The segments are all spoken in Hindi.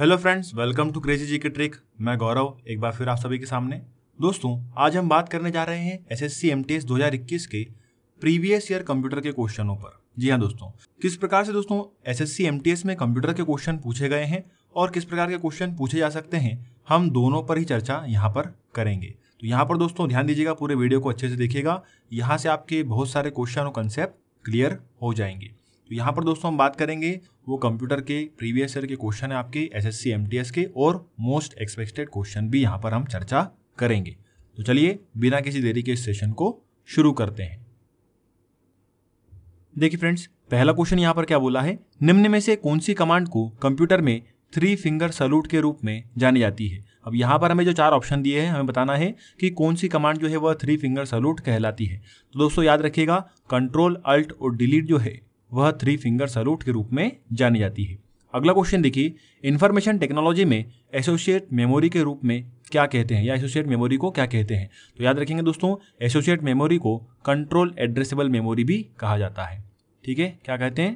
hello friends welcome to crazy G K trick मैं गौरव एक बार फिर आप सभी के सामने दोस्तों आज हम बात करने जा रहे हैं S S C M T S दो हजार इक्कीस के प्रीवियस ईयर कंप्यूटर के क्वेश्चनों पर जी हाँ दोस्तों किस प्रकार से दोस्तों S S C M T S में कंप्यूटर के क्वेश्चन पूछे गए हैं और किस प्रकार के क्वेश्चन पूछे जा सकते हैं हम दोनों पर ही चर्चा यहाँ पर करेंगे तो यहाँ पर दोस्तों ध्यान दीजिएगा पूरे वीडियो को अच्छे से देखिएगा यहाँ से आपके बहुत सारे क्वेश्चन और कंसेप्ट क्लियर हो जाएंगे तो यहाँ पर दोस्तों हम बात करेंगे वो कंप्यूटर के प्रीवियस ईयर के क्वेश्चन है आपके एस एस के और मोस्ट एक्सपेक्टेड क्वेश्चन भी यहाँ पर हम चर्चा करेंगे तो चलिए बिना किसी देरी के इस सेशन को शुरू करते हैं देखिए फ्रेंड्स पहला क्वेश्चन यहाँ पर क्या बोला है निम्न में से कौन सी कमांड को कंप्यूटर में थ्री फिंगर सल्यूट के रूप में जानी जाती है अब यहाँ पर हमें जो चार ऑप्शन दिए हैं हमें बताना है कि कौन सी कमांड जो है वह थ्री फिंगर सल्यूट कहलाती है तो दोस्तों याद रखिएगा कंट्रोल अल्ट और डिलीट जो है वह थ्री फिंगर सलूट के रूप में जानी जाती है अगला क्वेश्चन देखिए इन्फॉर्मेशन टेक्नोलॉजी में एसोसिएट मेमोरी के रूप में क्या कहते हैं या एसोसिएट मेमोरी को क्या कहते हैं तो याद रखेंगे दोस्तों एसोसिएट मेमोरी को कंट्रोल एड्रेसेबल मेमोरी भी कहा जाता है ठीक है क्या कहते हैं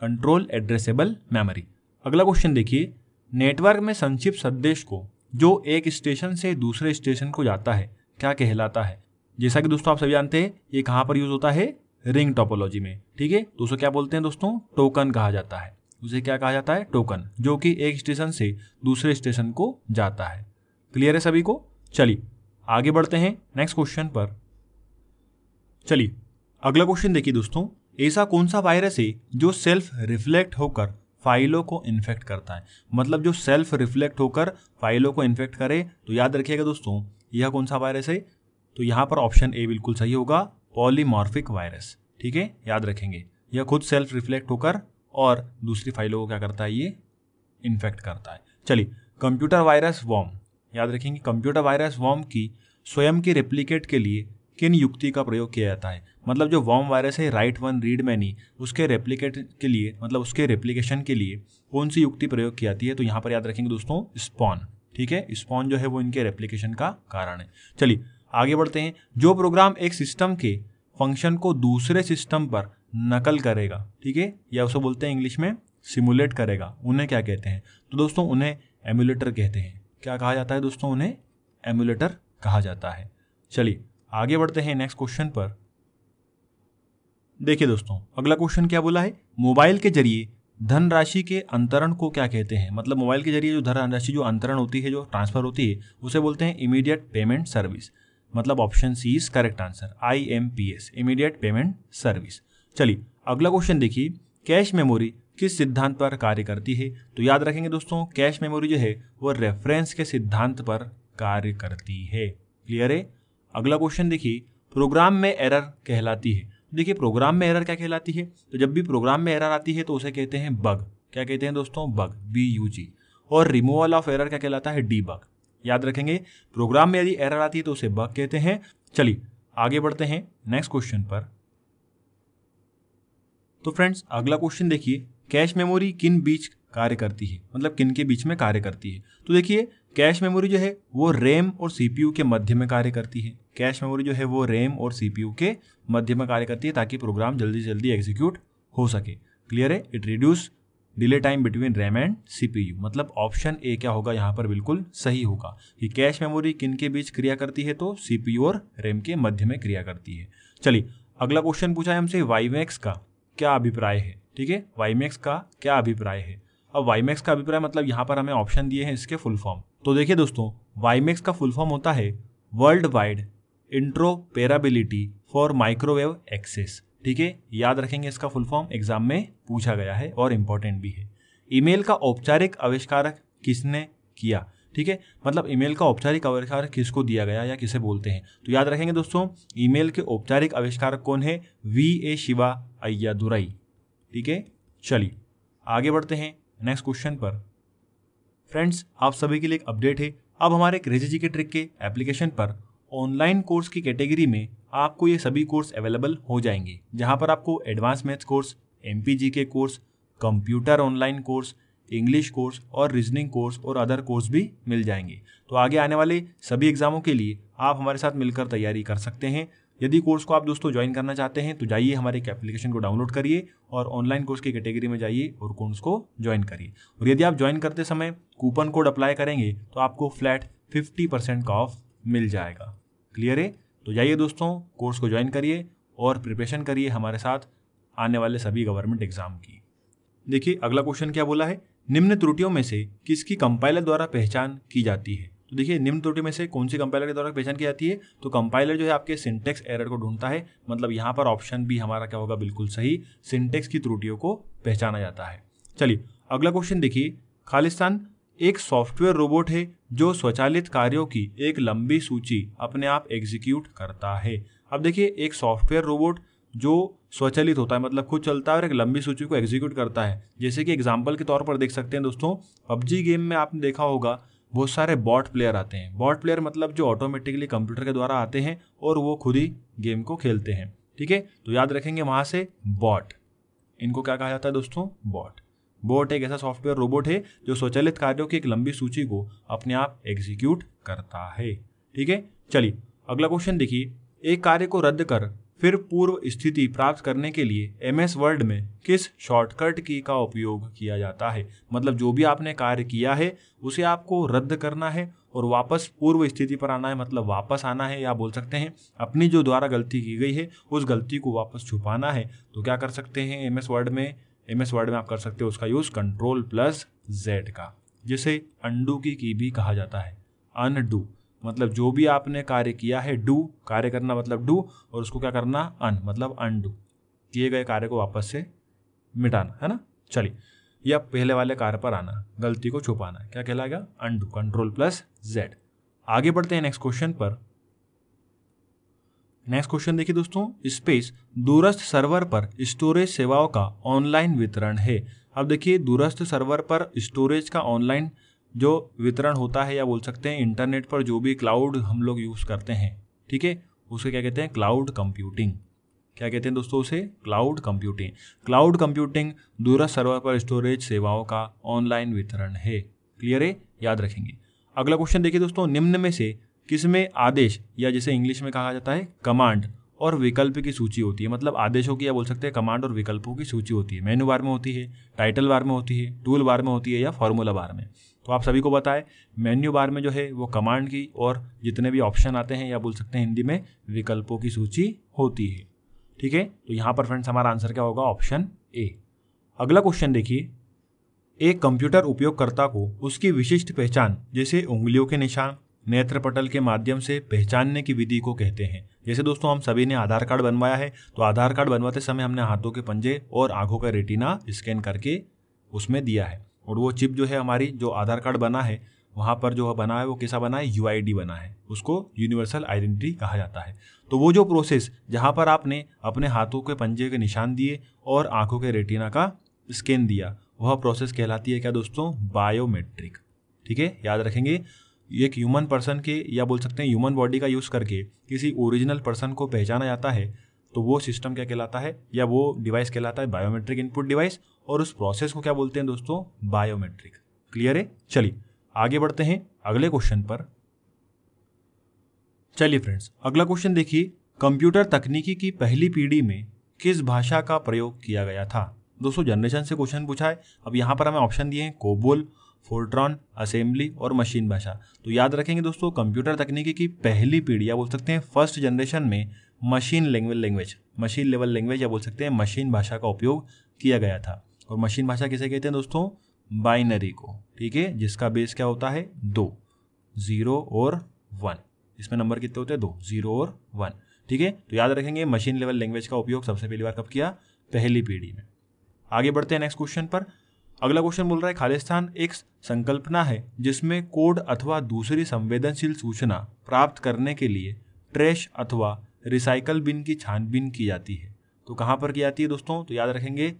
कंट्रोल एड्रेसेबल मेमोरी अगला क्वेश्चन देखिए नेटवर्क में संक्षिप्त संदेश को जो एक स्टेशन से दूसरे स्टेशन को जाता है क्या कहलाता है जैसा कि दोस्तों आप सभी जानते हैं ये कहाँ पर यूज़ होता है रिंग टोपोलॉजी में ठीक है तो उसे क्या बोलते हैं दोस्तों टोकन कहा जाता है उसे क्या कहा जाता है टोकन जो कि एक स्टेशन से दूसरे स्टेशन को जाता है क्लियर है सभी को चलिए आगे बढ़ते हैं नेक्स्ट क्वेश्चन पर चलिए अगला क्वेश्चन देखिए दोस्तों ऐसा कौन सा वायरस है जो सेल्फ रिफ्लेक्ट होकर फाइलों को इन्फेक्ट करता है मतलब जो सेल्फ रिफ्लेक्ट होकर फाइलों को इन्फेक्ट करे तो याद रखिएगा दोस्तों यह कौन सा वायरस है तो यहाँ पर ऑप्शन ए बिल्कुल सही होगा पॉलीमॉर्फिक वायरस ठीक है याद रखेंगे यह खुद सेल्फ रिफ्लेक्ट होकर और दूसरी फाइलों को क्या करता है ये इन्फेक्ट करता है चलिए कंप्यूटर वायरस वॉम याद रखेंगे कंप्यूटर वायरस वॉम की स्वयं की रेप्लीकेट के लिए किन युक्ति का प्रयोग किया जाता है मतलब जो वॉम वायरस है राइट वन रीड मैनी उसके रेप्लीकेट के लिए मतलब उसके रेप्लीकेशन के लिए कौन सी युक्ति प्रयोग की जाती है तो यहाँ पर याद रखेंगे दोस्तों स्पॉन ठीक है स्पॉन जो है वो इनके रेप्लीकेशन का कारण है चलिए आगे बढ़ते हैं जो प्रोग्राम एक सिस्टम के फंक्शन को दूसरे सिस्टम पर नकल करेगा ठीक है या उसे बोलते हैं इंग्लिश में सिमुलेट करेगा उन्हें क्या कहते हैं तो दोस्तों उन्हें एम्यूलेटर कहते हैं क्या कहा जाता है दोस्तों उन्हें एमुलेटर कहा जाता है चलिए आगे बढ़ते हैं नेक्स्ट क्वेश्चन पर देखिए दोस्तों अगला क्वेश्चन क्या बोला है मोबाइल के जरिए धनराशि के अंतरण को क्या कहते हैं मतलब मोबाइल के जरिए जो धनराशि जो अंतरण होती है जो ट्रांसफर होती है उसे बोलते हैं इमीडिएट पेमेंट सर्विस मतलब option C is correct answer I M P S immediate payment service चलिए अगला क्वेश्चन देखिए कैश मेमोरी किस सिद्धांत पर कार्य करती है तो याद रखेंगे दोस्तों कैश मेमोरी जो है वो रेफरेंस के सिद्धांत पर कार्य करती है क्लियर है अगला क्वेश्चन देखिए प्रोग्राम में एरर कहलाती है तो देखिए प्रोग्राम में एरर क्या कहलाती है तो जब भी प्रोग्राम में एरर आती है तो उसे कहते हैं बग क्या कहते हैं दोस्तों बग बी यू जी और रिमूवल ऑफ एरर क्या कहलाता है डी बग याद रखेंगे प्रोग्राम में यदि एरर आती है तो उसे बग कहते हैं चलिए आगे बढ़ते हैं नेक्स्ट क्वेश्चन पर तो फ्रेंड्स अगला क्वेश्चन देखिए कैश मेमोरी किन बीच कार्य करती है मतलब किन के बीच में कार्य करती है तो देखिए कैश मेमोरी जो है वो रैम और सीपीयू के मध्य में कार्य करती है कैश मेमोरी जो है वो रैम और सीपीयू के मध्य में कार्य करती है ताकि प्रोग्राम जल्दी जल्दी एग्जीक्यूट हो सके क्लियर है it reduce delay time between RAM and CPU मतलब ऑप्शन ए क्या होगा यहाँ पर बिल्कुल सही होगा कि कैश मेमोरी किन के बीच क्रिया करती है तो सीपीयू और रैम के मध्य में क्रिया करती है चलिए अगला क्वेश्चन पूछा है हमसे वाईमैक्स का क्या अभिप्राय है ठीक है वाईमैक्स का क्या अभिप्राय है अब वाईमैक्स का अभिप्राय मतलब यहाँ पर हमें ऑप्शन दिए हैं इसके फुल फॉर्म तो देखिए दोस्तों वाईमैक्स का फुल फॉर्म होता है world wide interoperability for microwave access ठीक है याद रखेंगे इसका फुल फॉर्म एग्जाम में पूछा गया है और इम्पोर्टेंट भी है ईमेल का औपचारिक आविष्कारक किसने किया ठीक है मतलब ईमेल का औपचारिक आविष्कारक किसको दिया गया या किसे बोलते हैं तो याद रखेंगे दोस्तों ईमेल के औपचारिक आविष्कारक कौन है वी ए शिवा दुराई ठीक है चलिए आगे बढ़ते हैं नेक्स्ट क्वेश्चन पर फ्रेंड्स आप सभी के लिए एक अपडेट है अब हमारे क्रेजी जी के ट्रिक के एप्लीकेशन पर ऑनलाइन कोर्स की कैटेगरी में आपको ये सभी कोर्स अवेलेबल हो जाएंगे जहाँ पर आपको advance maths course M K course computer online course English course और रीजनिंग कोर्स और अदर कोर्स भी मिल जाएंगे तो आगे आने वाले सभी एग्जामों के लिए आप हमारे साथ मिलकर तैयारी कर सकते हैं यदि कोर्स को आप दोस्तों ज्वाइन करना चाहते हैं तो जाइए हमारे एक एप्लीकेशन को डाउनलोड करिए और ऑनलाइन कोर्स की कैटेगरी में जाइए और कोर्स को ज्वाइन करिए और यदि आप ज्वाइन करते समय कूपन कोड अप्लाई करेंगे तो आपको फ्लैट फिफ्टी परसेंट का ऑफ मिल जाएगा क्लियर है तो जाइए दोस्तों कोर्स को ज्वाइन करिए और प्रिपरेशन करिए हमारे साथ आने वाले सभी गवर्नमेंट एग्जाम की देखिए अगला क्वेश्चन क्या बोला है निम्न त्रुटियों में से किसकी कंपाइलर द्वारा पहचान की जाती है तो देखिए निम्न त्रुटि में से कौन सी कंपाइलर के द्वारा पहचान की जाती है तो कंपाइलर जो है आपके सिंटेक्स एरर को ढूंढता है मतलब यहाँ पर ऑप्शन भी हमारा क्या होगा बिल्कुल सही सिंटेक्स की त्रुटियों को पहचाना जाता है चलिए अगला क्वेश्चन देखिए खालिस्तान एक सॉफ्टवेयर रोबोट है जो स्वचालित कार्यों की एक लंबी सूची अपने आप एग्जीक्यूट करता है अब देखिए एक सॉफ्टवेयर रोबोट जो स्वचालित होता है मतलब खुद चलता है और एक लंबी सूची को एग्जीक्यूट करता है जैसे कि एग्जाम्पल के तौर पर देख सकते हैं दोस्तों पबजी गेम में आपने देखा होगा बहुत सारे बॉट प्लेयर आते हैं बॉट प्लेयर मतलब जो ऑटोमेटिकली कंप्यूटर के द्वारा आते हैं और वो खुद ही गेम को खेलते हैं ठीक है तो याद रखेंगे वहाँ से बॉट इनको क्या कहा जाता है दोस्तों बॉट बोट एक ऐसा सॉफ्टवेयर रोबोट है जो स्वचालित कार्यों की एक लंबी सूची को अपने आप एग्जीक्यूट करता है ठीक है चलिए अगला क्वेश्चन देखिए एक कार्य को रद्द कर फिर पूर्व स्थिति प्राप्त करने के लिए एम एस वर्ड में किस शॉर्टकट की का उपयोग किया जाता है मतलब जो भी आपने कार्य किया है उसे आपको रद्द करना है और वापस पूर्व स्थिति पर आना है मतलब वापस आना है या बोल सकते हैं अपनी जो द्वारा गलती की गई है उस गलती को वापस छुपाना है तो क्या कर सकते हैं एम एस वर्ड में एम एस वर्ड में आप कर सकते हो उसका यूज़ कंट्रोल प्लस जेड का जिसे अंडू की की भी कहा जाता है अनडू मतलब जो भी आपने कार्य किया है डू कार्य करना मतलब डू और उसको क्या करना अन मतलब अनडू किए गए कार्य को वापस से मिटाना है ना चलिए या पहले वाले कार्य पर आना गलती को छुपाना क्या कहलाएगा अनडू कंट्रोल प्लस जेड आगे बढ़ते हैं नेक्स्ट क्वेश्चन पर नेक्स्ट क्वेश्चन देखिए दोस्तों स्पेस दूरस्थ सर्वर पर स्टोरेज सेवाओं का ऑनलाइन वितरण है अब देखिए दूरस्थ सर्वर पर स्टोरेज का ऑनलाइन जो वितरण होता है या बोल सकते हैं इंटरनेट पर जो भी क्लाउड हम लोग यूज़ करते हैं ठीक है उसे क्या कहते हैं क्लाउड कंप्यूटिंग क्या कहते हैं दोस्तों उसे क्लाउड कंप्यूटिंग क्लाउड कंप्यूटिंग दूरस्थ सर्वर पर स्टोरेज सेवाओं का ऑनलाइन वितरण है क्लियर है याद रखेंगे अगला क्वेश्चन देखिए दोस्तों निम्न में से किसमें आदेश या जिसे इंग्लिश में कहा जाता है कमांड और विकल्प की सूची होती है मतलब आदेशों की या बोल सकते हैं कमांड और विकल्पों की सूची होती है मेनू बार में होती है टाइटल बार में होती है टूल बार में होती है या फॉर्मूला बार में तो आप सभी को बताएं मेन्यू बार में जो है वो कमांड की और जितने भी ऑप्शन आते हैं या बोल सकते हैं हिंदी में विकल्पों की सूची होती है ठीक है तो यहाँ पर फ्रेंड्स हमारा आंसर क्या होगा ऑप्शन ए अगला क्वेश्चन देखिए एक कंप्यूटर उपयोगकर्ता को उसकी विशिष्ट पहचान जैसे उंगलियों के निशान नेत्रपटल के माध्यम से पहचानने की विधि को कहते हैं जैसे दोस्तों हम सभी ने आधार कार्ड बनवाया है तो आधार कार्ड बनवाते समय हमने हाथों के पंजे और आंखों का रेटिना स्कैन करके उसमें दिया है और वो चिप जो है हमारी जो आधार कार्ड बना है वहाँ पर जो बना है वो कैसा बना है यू बना है उसको यूनिवर्सल आइडेंटिटी कहा जाता है तो वो जो प्रोसेस जहाँ पर आपने अपने हाथों के पंजे के निशान दिए और आंखों के रेटिना का स्कैन दिया वह प्रोसेस कहलाती है क्या दोस्तों बायोमेट्रिक ठीक है याद रखेंगे एक ह्यूमन पर्सन के या बोल सकते हैं ह्यूमन बॉडी का यूज़ करके किसी ओरिजिनल पर्सन को पहचाना जाता है तो वो सिस्टम क्या कहलाता है या वो डिवाइस कहलाता है बायोमेट्रिक इनपुट डिवाइस और उस प्रोसेस को क्या बोलते हैं दोस्तों बायोमेट्रिक क्लियर है चलिए आगे बढ़ते हैं अगले क्वेश्चन पर चलिए फ्रेंड्स अगला क्वेश्चन देखिए कंप्यूटर तकनीकी की पहली पीढ़ी में किस भाषा का प्रयोग किया गया था दोस्तों जनरेशन से क्वेश्चन पूछा है अब यहाँ पर हमें ऑप्शन दिए हैं कोबोल फोर्ट्रॉन असेंबली और मशीन भाषा तो याद रखेंगे दोस्तों कंप्यूटर तकनीकी की पहली पीढ़ी या बोल सकते हैं फर्स्ट जनरेशन में machine language language machine level language या बोल सकते हैं मशीन भाषा का उपयोग किया गया था और मशीन भाषा किसे कहते हैं दोस्तों बाइनरी को ठीक है जिसका बेस क्या होता है दो ज़ीरो और वन इसमें नंबर कितने होते हैं दो ज़ीरो और वन ठीक है तो याद रखेंगे मशीन लेवल लैंग्वेज का उपयोग सबसे पहली बार कब किया पहली पीढ़ी में आगे बढ़ते हैं नेक्स्ट क्वेश्चन पर अगला क्वेश्चन बोल रहा है खालिस्तान एक संकल्पना है जिसमें कोड अथवा दूसरी संवेदनशील सूचना प्राप्त करने के लिए ट्रैश अथवा रिसाइकल बिन की छानबीन की जाती है तो कहाँ पर की जाती है दोस्तों तो याद रखेंगे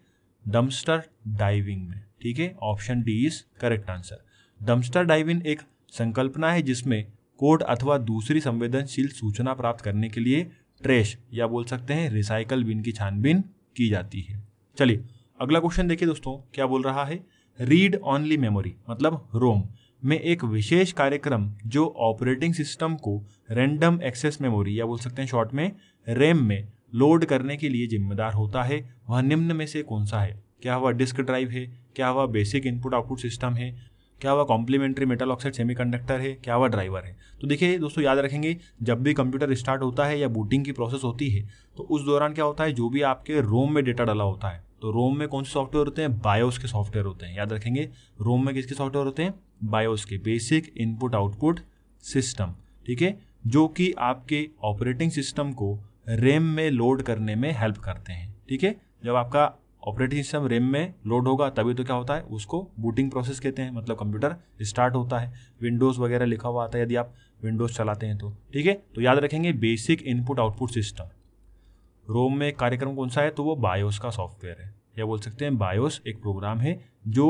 डम्स्टर डाइविंग में ठीक है option D is correct answer dumpster diving एक संकल्पना है जिसमें कोड अथवा दूसरी संवेदनशील सूचना प्राप्त करने के लिए ट्रेश या बोल सकते हैं रिसाइकल बिन की छानबीन की जाती है चलिए अगला क्वेश्चन देखिए दोस्तों क्या बोल रहा है रीड ऑनली मेमोरी मतलब रोम में एक विशेष कार्यक्रम जो ऑपरेटिंग सिस्टम को रैंडम एक्सेस मेमोरी या बोल सकते हैं शॉर्ट में रैम में लोड करने के लिए जिम्मेदार होता है वह निम्न में से कौन सा है क्या हुआ डिस्क ड्राइव है क्या हुआ बेसिक इनपुट आउटपुट सिस्टम है क्या हुआ कॉम्प्लीमेंट्री मेटल ऑक्साइड सेमीकंडक्टर है क्या हुआ ड्राइवर है तो देखिए दोस्तों याद रखेंगे जब भी कंप्यूटर स्टार्ट होता है या बूटिंग की प्रोसेस होती है तो उस दौरान क्या होता है जो भी आपके रोम में डेटा डाला होता है तो रोम में कौन से सॉफ्टवेयर होते हैं बायोस के सॉफ्टवेयर होते हैं याद रखेंगे रोम में किसके सॉफ्टवेयर होते हैं बायोस के बेसिक इनपुट आउटपुट सिस्टम ठीक है जो कि आपके ऑपरेटिंग सिस्टम को रेम में लोड करने में हेल्प करते हैं ठीक है जब आपका ऑपरेटिंग सिस्टम रेम में लोड होगा तभी तो क्या होता है उसको बूटिंग प्रोसेस कहते हैं मतलब कंप्यूटर स्टार्ट होता है विंडोज़ वगैरह लिखा हुआ आता है यदि आप विंडोज़ चलाते हैं तो ठीक है तो याद रखेंगे basic input output system ROM में कार्यक्रम कौन सा है तो वो बायोस का सॉफ्टवेयर है या बोल सकते हैं बायोस एक प्रोग्राम है जो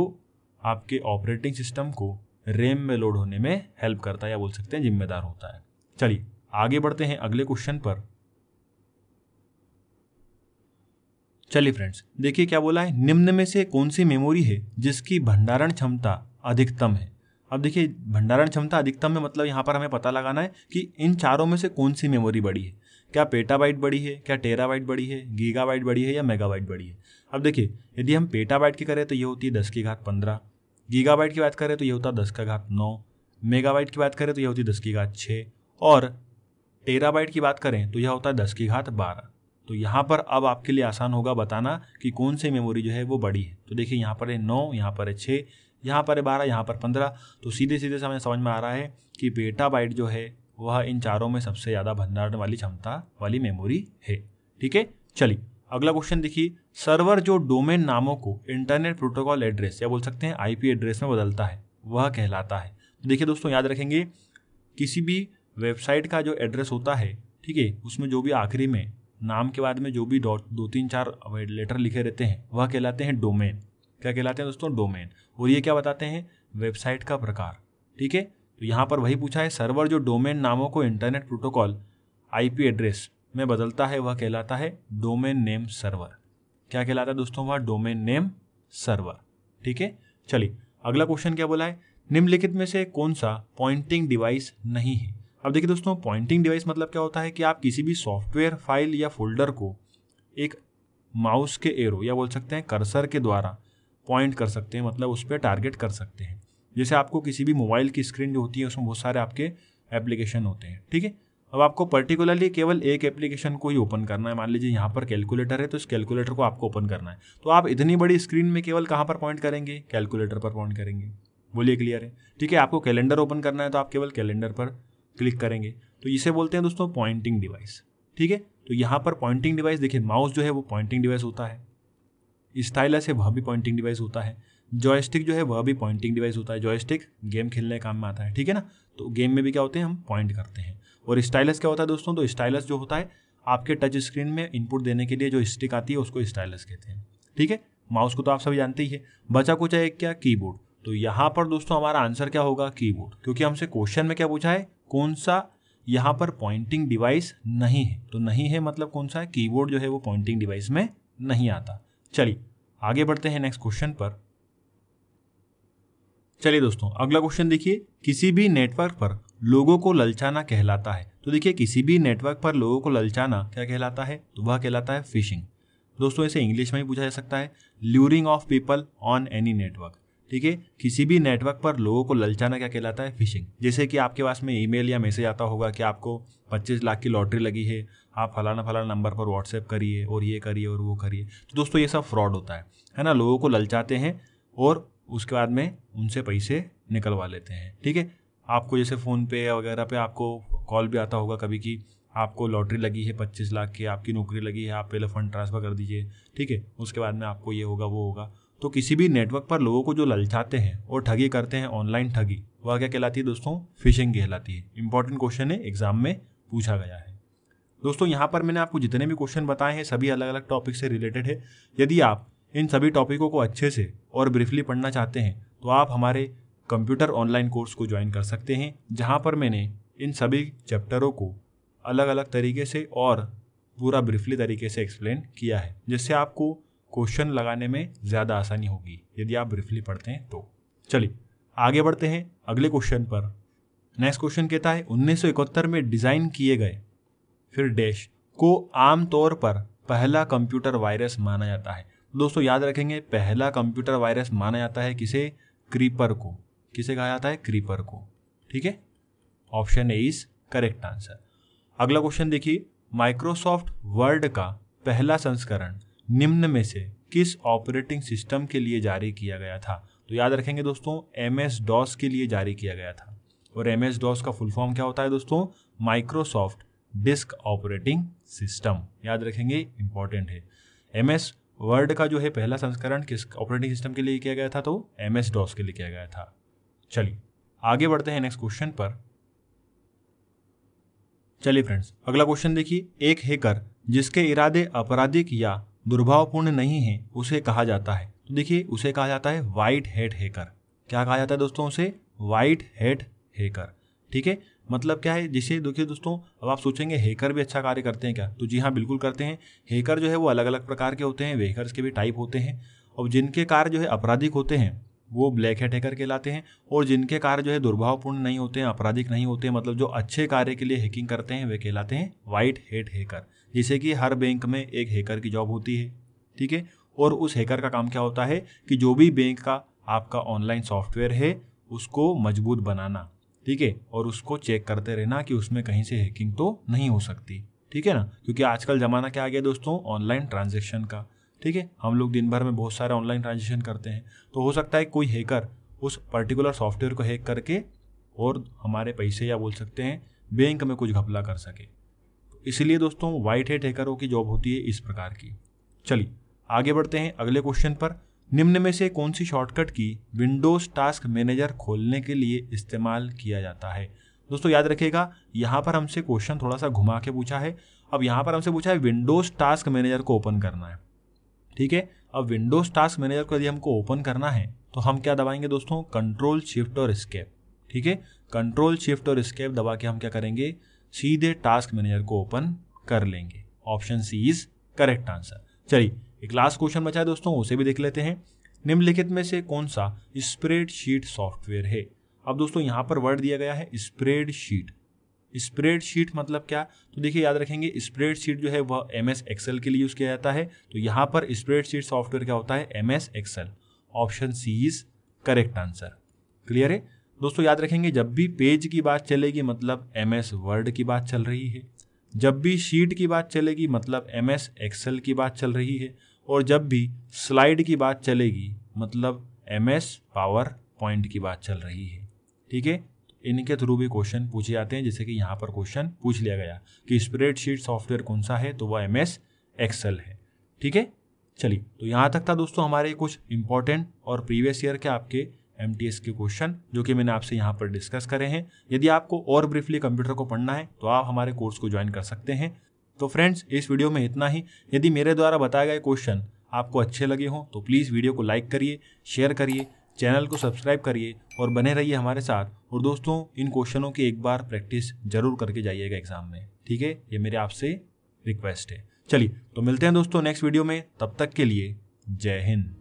आपके ऑपरेटिंग सिस्टम को रेम में लोड होने में हेल्प करता है या बोल सकते हैं जिम्मेदार होता है चलिए आगे बढ़ते हैं अगले क्वेश्चन पर चलिए फ्रेंड्स देखिए क्या बोला है निम्न में से कौन सी मेमोरी है जिसकी भंडारण क्षमता अधिकतम है अब देखिए भंडारण क्षमता अधिकतम है मतलब यहाँ पर हमें पता लगाना है कि इन चारों में से कौन सी मेमोरी बड़ी है क्या पेटाबाइट बड़ी है क्या टेराबाइट बड़ी है गीगाबाइट बड़ी है या मेगाबाइट बड़ी है अब देखिए यदि हम पेटाबाइट की करें तो ये होती है दस की घात पंद्रह गीगाबाइट की बात करें तो ये होता है दस का घात नौ मेगाबाइट की बात करें तो यह होती है दस की घात छः और टेराबाइट की बात करें तो यह होता है दस की घात बारह तो यहाँ पर अब आपके लिए आसान होगा बताना कि कौन सी मेमोरी जो है वो बड़ी है तो देखिए यहाँ पर है नौ यहाँ पर है छः यहाँ पर है बारह यहाँ पर पंद्रह तो सीधे सीधे समय समझ में आ रहा है कि पेटा बाइट जो है वह इन चारों में सबसे ज़्यादा भंडारण वाली क्षमता वाली मेमोरी है ठीक है चलिए अगला क्वेश्चन देखिए सर्वर जो डोमेन नामों को इंटरनेट प्रोटोकॉल एड्रेस या बोल सकते हैं आईपी एड्रेस में बदलता है वह कहलाता है तो देखिए दोस्तों याद रखेंगे किसी भी वेबसाइट का जो एड्रेस होता है ठीक है उसमें जो भी आखिरी में नाम के बाद में जो भी डॉट दो तीन चार लेटर लिखे रहते हैं वह कहलाते हैं डोमेन क्या कहलाते हैं दोस्तों डोमेन और ये क्या बताते हैं वेबसाइट का प्रकार ठीक है तो यहाँ पर वही पूछा है सर्वर जो डोमेन नामों को इंटरनेट प्रोटोकॉल आईपी एड्रेस में बदलता है वह कहलाता है डोमेन नेम सर्वर क्या कहलाता है दोस्तों वह डोमेन नेम सर्वर ठीक है चलिए अगला क्वेश्चन क्या बोला है निम्नलिखित में से कौन सा पॉइंटिंग डिवाइस नहीं है अब देखिए दोस्तों पॉइंटिंग डिवाइस मतलब क्या होता है कि आप किसी भी सॉफ्टवेयर फाइल या फोल्डर को एक माउस के एरो या बोल सकते हैं कर्सर के द्वारा पॉइंट कर सकते हैं मतलब उस पर टारगेट कर सकते हैं जैसे आपको किसी भी मोबाइल की स्क्रीन जो होती है उसमें बहुत सारे आपके एप्लीकेशन होते हैं ठीक है अब आपको पर्टिकुलरली केवल एक एप्लीकेशन को ही ओपन करना है मान लीजिए यहाँ पर कैलकुलेटर है तो इस कैलकुलेटर को आपको ओपन करना है तो आप इतनी बड़ी स्क्रीन में केवल कहाँ पर पॉइंट करेंगे कैलकुलेटर पर पॉइंट करेंगे बोलिए क्लियर है ठीक है आपको कैलेंडर ओपन करना है तो आप केवल कैलेंडर पर क्लिक करेंगे तो इसे बोलते हैं दोस्तों पॉइंटिंग डिवाइस ठीक है तो यहाँ पर पॉइंटिंग डिवाइस देखिए माउस जो है वो पॉइंटिंग डिवाइस होता है स्टाइलस है वह भी पॉइंटिंग डिवाइस होता है जॉयस्टिक जो है वह भी पॉइंटिंग डिवाइस होता है जॉयस्टिक गेम खेलने काम में आता है ठीक है ना तो गेम में भी क्या होते हैं हम पॉइंट करते हैं और स्टाइलस क्या होता है दोस्तों तो स्टाइलस जो होता है आपके टच स्क्रीन में इनपुट देने के लिए जो स्टिक आती है उसको स्टाइलस कहते हैं ठीक है माउस को तो आप सभी जानते ही है बचा कुछ है क्या कीबोर्ड तो यहाँ पर दोस्तों हमारा आंसर क्या होगा कीबोर्ड क्योंकि हमसे क्वेश्चन में क्या पूछा है कौन सा यहाँ पर पॉइंटिंग डिवाइस नहीं है तो नहीं है मतलब कौन सा है कीबोर्ड जो है वो पॉइंटिंग डिवाइस में नहीं आता चलिए आगे बढ़ते हैं नेक्स्ट क्वेश्चन पर चलिए दोस्तों अगला क्वेश्चन देखिए किसी भी नेटवर्क पर लोगों को ललचाना कहलाता है तो देखिए किसी भी नेटवर्क पर लोगों को ललचाना क्या कहलाता है तो वह कहलाता है फिशिंग दोस्तों इसे इंग्लिश में भी पूछा जा सकता है luring of people on any network ठीक है किसी भी नेटवर्क पर लोगों को ललचाना क्या कहलाता है फिशिंग जैसे कि आपके पास में ईमेल या मैसेज आता होगा कि आपको 25 लाख की लॉटरी लगी है आप फलाना फलाना नंबर पर व्हाट्सएप करिए और ये करिए और वो करिए तो दोस्तों ये सब फ्रॉड होता है है ना लोगों को ललचाते हैं और उसके बाद में उनसे पैसे निकलवा लेते हैं ठीक है आपको जैसे फ़ोनपे वगैरह पे आपको कॉल भी आता होगा कभी कि आपको लॉटरी लगी है पच्चीस लाख की आपकी नौकरी लगी है आप पहले फ़ंड ट्रांसफ़र कर दीजिए ठीक है उसके बाद में आपको ये होगा वो होगा तो किसी भी नेटवर्क पर लोगों को जो ललचाते हैं और ठगी करते हैं ऑनलाइन ठगी वह क्या कहलाती है दोस्तों फिशिंग कहलाती है इंपॉर्टेंट क्वेश्चन है एग्जाम में पूछा गया है दोस्तों यहाँ पर मैंने आपको जितने भी क्वेश्चन बताए हैं सभी अलग अलग टॉपिक से रिलेटेड है यदि आप इन सभी टॉपिकों को अच्छे से और ब्रीफली पढ़ना चाहते हैं तो आप हमारे कंप्यूटर ऑनलाइन कोर्स को ज्वाइन कर सकते हैं जहाँ पर मैंने इन सभी चैप्टरों को अलग अलग तरीके से और पूरा ब्रीफली तरीके से एक्सप्लेन किया है जिससे आपको क्वेश्चन लगाने में ज़्यादा आसानी होगी यदि आप ब्रीफली पढ़ते हैं तो चलिए आगे बढ़ते हैं अगले क्वेश्चन पर नेक्स्ट क्वेश्चन कहता है उन्नीस में डिज़ाइन किए गए फिर डैश को आमतौर पर पहला कंप्यूटर वायरस माना जाता है दोस्तों याद रखेंगे पहला कंप्यूटर वायरस माना जाता है किसे क्रीपर को किसे कहा जाता है क्रीपर को ठीक है option A is correct answer अगला क्वेश्चन देखिए माइक्रोसॉफ्ट वर्ड का पहला संस्करण निम्न में से किस ऑपरेटिंग सिस्टम के लिए जारी किया गया था तो याद रखेंगे दोस्तों एम एस डॉस के लिए जारी किया गया था और एम एस डॉस का फुल फॉर्म क्या होता है दोस्तों माइक्रोसॉफ्ट डिस्क ऑपरेटिंग सिस्टम याद रखेंगे इंपॉर्टेंट है एम एस वर्ड का जो है पहला संस्करण किस ऑपरेटिंग सिस्टम के लिए किया गया था तो एम एस डॉस के लिए किया गया था चलिए आगे बढ़ते हैं नेक्स्ट क्वेश्चन पर चलिए फ्रेंड्स अगला क्वेश्चन देखिए एक हैकर जिसके इरादे आपराधिक या दुर्भावपूर्ण नहीं है उसे कहा जाता है तो देखिए उसे कहा जाता है वाइट हेड हैकर क्या कहा जाता है दोस्तों उसे वाइट हेड हैकर ठीक है मतलब क्या है जिसे देखिए दोस्तों अब आप सोचेंगे हैकर भी अच्छा कार्य करते हैं क्या तो जी हाँ बिल्कुल करते हैं हैकर जो है वो अलग अलग प्रकार के होते हैं वेकर्स के भी टाइप होते हैं और जिनके कार्य जो है आपराधिक होते हैं वो ब्लैक हेड हैकर कहलाते हैं और जिनके कार्य जो है दुर्भावपूर्ण नहीं होते हैं आपराधिक नहीं होते हैं मतलब जो अच्छे कार्य के लिए हैकिंग करते हैं वे कहलाते हैं वाइट हेट हैकर जैसे कि हर बैंक में एक हैकर की जॉब होती है ठीक है और उस हैकर का काम क्या होता है कि जो भी बैंक का आपका ऑनलाइन सॉफ्टवेयर है उसको मजबूत बनाना ठीक है और उसको चेक करते रहना कि उसमें कहीं से हैकिंग तो नहीं हो सकती ठीक है ना क्योंकि आजकल ज़माना क्या आ गया दोस्तों ऑनलाइन ट्रांजेक्शन का ठीक है हम लोग दिन भर में बहुत सारे ऑनलाइन ट्रांजेक्शन करते हैं तो हो सकता है कोई हैकर उस पर्टिकुलर सॉफ्टवेयर को हैक करके और हमारे पैसे या बोल सकते हैं बैंक में कुछ घपला कर सके तो इसलिए दोस्तों वाइट हेड हैकरों की जॉब होती है इस प्रकार की चलिए आगे बढ़ते हैं अगले क्वेश्चन पर निम्न में से कौन सी शॉर्टकट की विंडोज टास्क मैनेजर खोलने के लिए इस्तेमाल किया जाता है दोस्तों याद रखिएगा यहाँ पर हमसे क्वेश्चन थोड़ा सा घुमा के पूछा है अब यहाँ पर हमसे पूछा है विंडोज टास्क मैनेजर को ओपन करना है ठीक है अब विंडोज टास्क मैनेजर को यदि हमको ओपन करना है तो हम क्या दबाएंगे दोस्तों कंट्रोल शिफ्ट और स्केप ठीक है कंट्रोल शिफ्ट और स्केप दबा के हम क्या करेंगे सीधे टास्क मैनेजर को ओपन कर लेंगे option C is correct answer चलिए एक लास्ट क्वेश्चन बचा है दोस्तों उसे भी देख लेते हैं निम्नलिखित में से कौन सा स्प्रेड शीट सॉफ्टवेयर है अब दोस्तों यहाँ पर वर्ड दिया गया है स्प्रेड शीट स्प्रेड शीट मतलब क्या तो देखिए याद रखेंगे स्प्रेड शीट जो है वह एम एस एक्सेल के लिए यूज़ किया जाता है तो यहाँ पर स्प्रेड शीट सॉफ्टवेयर क्या होता है M S Excel option C is correct answer clear है दोस्तों याद रखेंगे जब भी पेज की बात चलेगी मतलब एम एस वर्ड की बात चल रही है जब भी शीट की बात चलेगी मतलब एम एस एक्सेल की बात चल रही है और जब भी स्लाइड की बात चलेगी मतलब एम एस पावर पॉइंट की बात चल रही है ठीक है इनके थ्रू भी क्वेश्चन पूछे जाते हैं जैसे कि यहाँ पर क्वेश्चन पूछ लिया गया कि स्प्रेडशीट सॉफ्टवेयर कौन सा है तो वह एम एस एक्सल है ठीक है चलिए तो यहाँ तक था दोस्तों हमारे कुछ इंपॉर्टेंट और प्रीवियस ईयर के आपके एम टी एस के क्वेश्चन जो कि मैंने आपसे यहाँ पर डिस्कस करे हैं यदि आपको और ब्रीफली कंप्यूटर को पढ़ना है तो आप हमारे कोर्स को ज्वाइन कर सकते हैं तो फ्रेंड्स इस वीडियो में इतना ही यदि मेरे द्वारा बताए गए क्वेश्चन आपको अच्छे लगे हों तो प्लीज़ वीडियो को लाइक करिए शेयर करिए चैनल को सब्सक्राइब करिए और बने रहिए हमारे साथ और दोस्तों इन क्वेश्चनों की एक बार प्रैक्टिस जरूर करके जाइएगा एग्जाम में ठीक है ये मेरे आपसे रिक्वेस्ट है चलिए तो मिलते हैं दोस्तों नेक्स्ट वीडियो में तब तक के लिए जय हिंद